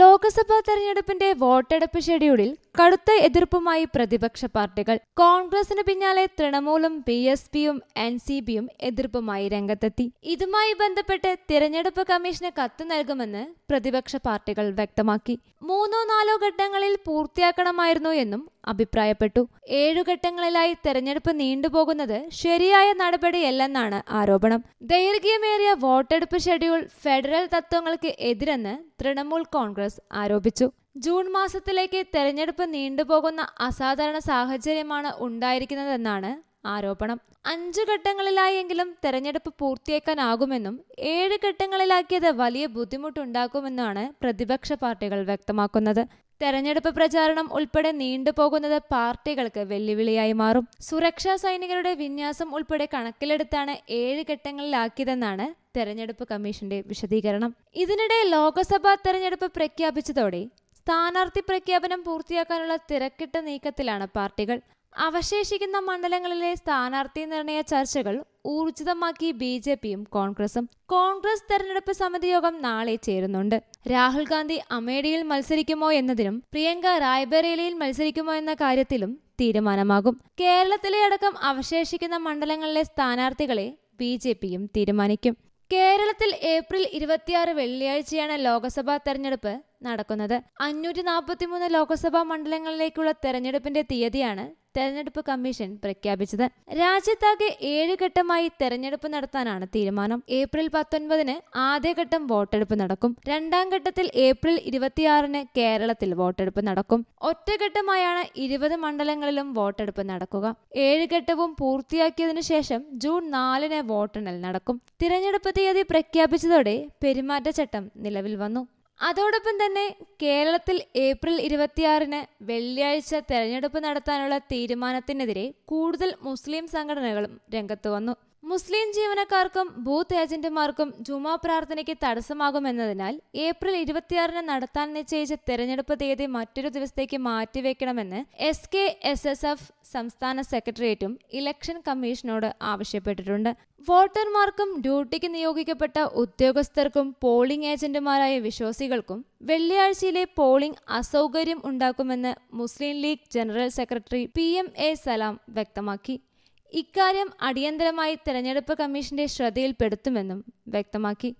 ലോക്സഭാ തെരഞ്ഞെടുപ്പിന്റെ വോട്ടെടുപ്പ് ഷെഡ്യൂളിൽ കടുത്ത എതിർപ്പുമായി പ്രതിപക്ഷ പാർട്ടികൾ കോൺഗ്രസിന് പിന്നാലെ തൃണമൂലും ബി എസ് പിയും എൻ സി പിയും എതിർപ്പുമായി രംഗത്തെത്തി ഇതുമായി ബന്ധപ്പെട്ട് തിരഞ്ഞെടുപ്പ് കമ്മീഷന് കത്ത് നൽകുമെന്ന് പ്രതിപക്ഷ പാർട്ടികൾ വ്യക്തമാക്കി മൂന്നോ നാലോ ഘട്ടങ്ങളിൽ പൂർത്തിയാക്കണമായിരുന്നു എന്നും അഭിപ്രായപ്പെട്ടു ഏഴു ഘട്ടങ്ങളിലായി തെരഞ്ഞെടുപ്പ് നീണ്ടുപോകുന്നത് ശരിയായ നടപടിയല്ലെന്നാണ് ആരോപണം ദൈർഘ്യമേറിയ വോട്ടെടുപ്പ് ഷെഡ്യൂൾ ഫെഡറൽ തത്വങ്ങൾക്ക് എതിരെന്ന് തൃണമൂൽ കോൺഗ്രസ് ആരോപിച്ചു ജൂൺ മാസത്തിലേക്ക് തെരഞ്ഞെടുപ്പ് നീണ്ടുപോകുന്ന അസാധാരണ സാഹചര്യമാണ് ഉണ്ടായിരിക്കുന്നതെന്നാണ് ആരോപണം അഞ്ചു ഘട്ടങ്ങളിലായെങ്കിലും തെരഞ്ഞെടുപ്പ് പൂർത്തിയാക്കാനാകുമെന്നും ഏഴ് ഘട്ടങ്ങളിലാക്കിയത് വലിയ ബുദ്ധിമുട്ടുണ്ടാക്കുമെന്നാണ് പ്രതിപക്ഷ പാർട്ടികൾ വ്യക്തമാക്കുന്നത് തെരഞ്ഞെടുപ്പ് പ്രചാരണം ഉൾപ്പെടെ നീണ്ടുപോകുന്നത് പാർട്ടികൾക്ക് വെല്ലുവിളിയായി മാറും സുരക്ഷാ സൈനികരുടെ വിന്യാസം ഉൾപ്പെടെ കണക്കിലെടുത്താണ് ഏഴ് ഘട്ടങ്ങളിലാക്കിയതെന്നാണ് തെരഞ്ഞെടുപ്പ് കമ്മീഷന്റെ വിശദീകരണം ഇതിനിടെ ലോക്സഭാ തെരഞ്ഞെടുപ്പ് പ്രഖ്യാപിച്ചതോടെ സ്ഥാനാർത്ഥി പ്രഖ്യാപനം പൂർത്തിയാക്കാനുള്ള തിരക്കിട്ട നീക്കത്തിലാണ് പാർട്ടികൾ അവശേഷിക്കുന്ന മണ്ഡലങ്ങളിലെ സ്ഥാനാർത്ഥി നിർണയ ചർച്ചകൾ ഊർജിതമാക്കി ബി ജെ പിയും കോൺഗ്രസും കോൺഗ്രസ് തെരഞ്ഞെടുപ്പ് സമിതി യോഗം നാളെ ചേരുന്നുണ്ട് രാഹുൽ ഗാന്ധി അമേഠിയിൽ മത്സരിക്കുമോ എന്നതിനും പ്രിയങ്ക റായ്ബറേലിയിൽ മത്സരിക്കുമോ എന്ന കാര്യത്തിലും തീരുമാനമാകും കേരളത്തിലെ അടക്കം അവശേഷിക്കുന്ന മണ്ഡലങ്ങളിലെ സ്ഥാനാർത്ഥികളെ ബി ജെ പിയും തീരുമാനിക്കും കേരളത്തിൽ ഏപ്രിൽ ഇരുപത്തിയാറ് വെള്ളിയാഴ്ചയാണ് ലോക്സഭാ തെരഞ്ഞെടുപ്പ് നടക്കുന്നത് അഞ്ഞൂറ്റി നാൽപ്പത്തി മൂന്ന് ലോക്സഭാ മണ്ഡലങ്ങളിലേക്കുള്ള തെരഞ്ഞെടുപ്പിന്റെ തീയതിയാണ് തെരഞ്ഞെടുപ്പ് കമ്മീഷൻ പ്രഖ്യാപിച്ചത് രാജ്യത്താകെ ഏഴ് ഘട്ടമായി തെരഞ്ഞെടുപ്പ് നടത്താനാണ് തീരുമാനം ഏപ്രിൽ പത്തൊൻപതിന് ആദ്യഘട്ടം വോട്ടെടുപ്പ് നടക്കും രണ്ടാം ഘട്ടത്തിൽ ഏപ്രിൽ ഇരുപത്തിയാറിന് കേരളത്തിൽ വോട്ടെടുപ്പ് നടക്കും ഒറ്റഘട്ടമായാണ് ഇരുപത് മണ്ഡലങ്ങളിലും വോട്ടെടുപ്പ് നടക്കുക ഏഴ് ഘട്ടവും പൂർത്തിയാക്കിയതിനു ശേഷം ജൂൺ നാലിന് വോട്ടെണ്ണൽ നടക്കും തിരഞ്ഞെടുപ്പ് തീയതി പ്രഖ്യാപിച്ചതോടെ പെരുമാറ്റച്ചട്ടം നിലവിൽ വന്നു അതോടൊപ്പം തന്നെ കേരളത്തിൽ ഏപ്രിൽ ഇരുപത്തിയാറിന് വെള്ളിയാഴ്ച തെരഞ്ഞെടുപ്പ് നടത്താനുള്ള തീരുമാനത്തിനെതിരെ കൂടുതൽ മുസ്ലിം സംഘടനകളും രംഗത്ത് വന്നു മുസ്ലിം ജീവനക്കാർക്കും ബൂത്ത് ഏജന്റുമാർക്കും ജുമാ പ്രാർത്ഥനയ്ക്ക് തടസ്സമാകുമെന്നതിനാൽ ഏപ്രിൽ ഇരുപത്തിയാറിന് നടത്താൻ നിശ്ചയിച്ച തെരഞ്ഞെടുപ്പ് തീയതി മറ്റൊരു ദിവസത്തേക്ക് മാറ്റിവെക്കണമെന്ന് S K S S F സംസ്ഥാന സെക്രട്ടേറിയറ്റും ഇലക്ഷൻ കമ്മീഷനോട് ആവശ്യപ്പെട്ടിട്ടുണ്ട് വോട്ടർമാർക്കും ഡ്യൂട്ടിക്ക് നിയോഗിക്കപ്പെട്ട ഉദ്യോഗസ്ഥർക്കും പോളിംഗ് ഏജന്റുമാരായ വിശ്വാസികൾക്കും വെള്ളിയാഴ്ചയിലെ പോളിംഗ് അസൗകര്യം ഉണ്ടാക്കുമെന്ന് Muslim League general secretary P M A Salam വ്യക്തമാക്കി ഇക്കാര്യം അടിയന്തരമായി തെരഞ്ഞെടുപ്പ് കമ്മീഷന്റെ ശ്രദ്ധയിൽപ്പെടുത്തുമെന്നും വ്യക്തമാക്കി